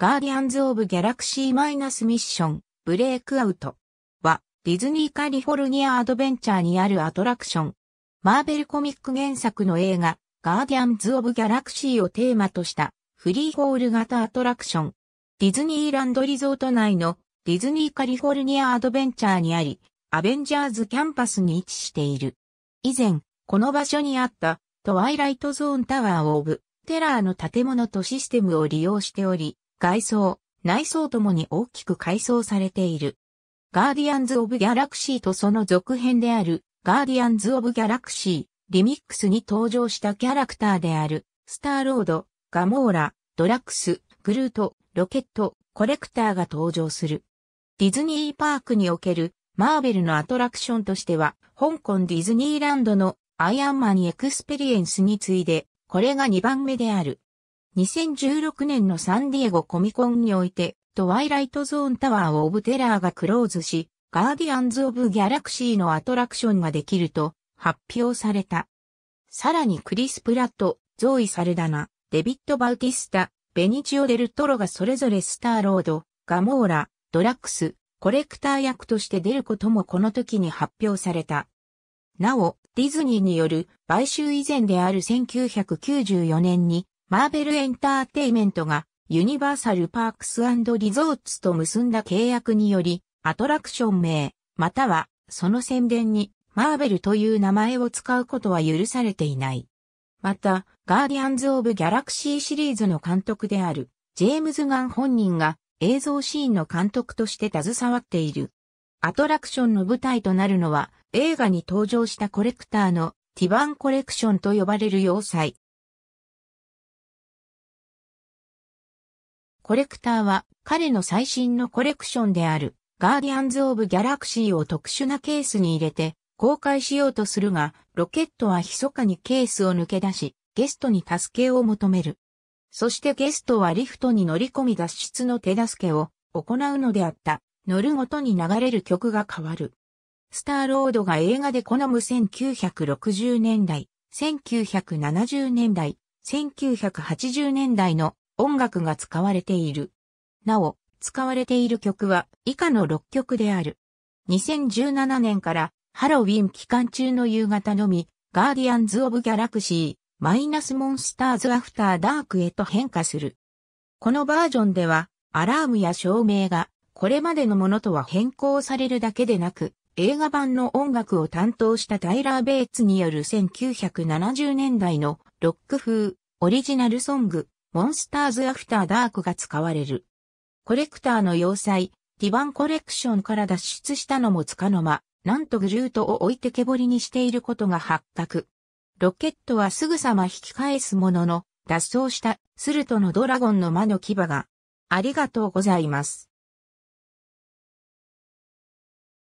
ガーディアンズ・オブ・ギャラクシー・マイナス・ミッション、ブレイクアウトは、ディズニー・カリフォルニア・アドベンチャーにあるアトラクション。マーベルコミック原作の映画、ガーディアンズ・オブ・ギャラクシーをテーマとしたフリーホール型アトラクション。ディズニーランドリゾート内のディズニー・カリフォルニア・アドベンチャーにあり、アベンジャーズ・キャンパスに位置している。以前、この場所にあったトワイライト・ゾーン・タワー・オブ・テラーの建物とシステムを利用しており、外装、内装ともに大きく改装されている。ガーディアンズ・オブ・ギャラクシーとその続編である、ガーディアンズ・オブ・ギャラクシー、リミックスに登場したキャラクターである、スターロード、ガモーラ、ドラックス、グルート、ロケット、コレクターが登場する。ディズニーパークにおけるマーベルのアトラクションとしては、香港ディズニーランドのアイアンマンエクスペリエンスに次いで、これが2番目である。2016年のサンディエゴコミコンにおいて、トワイライトゾーンタワーオブテラーがクローズし、ガーディアンズ・オブ・ギャラクシーのアトラクションができると発表された。さらにクリス・プラット、ゾーイ・サルダナ、デビッド・バウティスタ、ベニチオ・デル・トロがそれぞれスターロード、ガモーラ、ドラックス、コレクター役として出ることもこの時に発表された。なお、ディズニーによる買収以前である1994年にマーベルエンターテイメントがユニバーサル・パークスリゾーツと結んだ契約により、アトラクション名、またはその宣伝にマーベルという名前を使うことは許されていない。また、ガーディアンズ・オブ・ギャラクシーシリーズの監督である、ジェームズ・ガン本人が映像シーンの監督として携わっている。アトラクションの舞台となるのは、映画に登場したコレクターのティバンコレクションと呼ばれる要塞。コレクターは彼の最新のコレクションであるガーディアンズ・オブ・ギャラクシーを特殊なケースに入れて公開しようとするが、ロケットは密かにケースを抜け出し、ゲストに助けを求める。そしてゲストはリフトに乗り込み脱出の手助けを行うのであった。乗るごとに流れる曲が変わる。スターロードが映画で好む1960年代、1970年代、1980年代の音楽が使われている。なお、使われている曲は以下の6曲である。2017年からハロウィン期間中の夕方のみ、ガーディアンズ・オブ・ギャラクシー、マイナス・モンスターズ・アフター・ダークへと変化する。このバージョンでは、アラームや照明が、これまでのものとは変更されるだけでなく、映画版の音楽を担当したタイラー・ベイツによる1970年代のロック風オリジナルソングモンスターズアフターダークが使われる。コレクターの要塞、ティバンコレクションから脱出したのもつかの間、なんとグルートを置いてけぼりにしていることが発覚。ロケットはすぐさま引き返すものの、脱走したスルトのドラゴンの魔の牙が、ありがとうございます。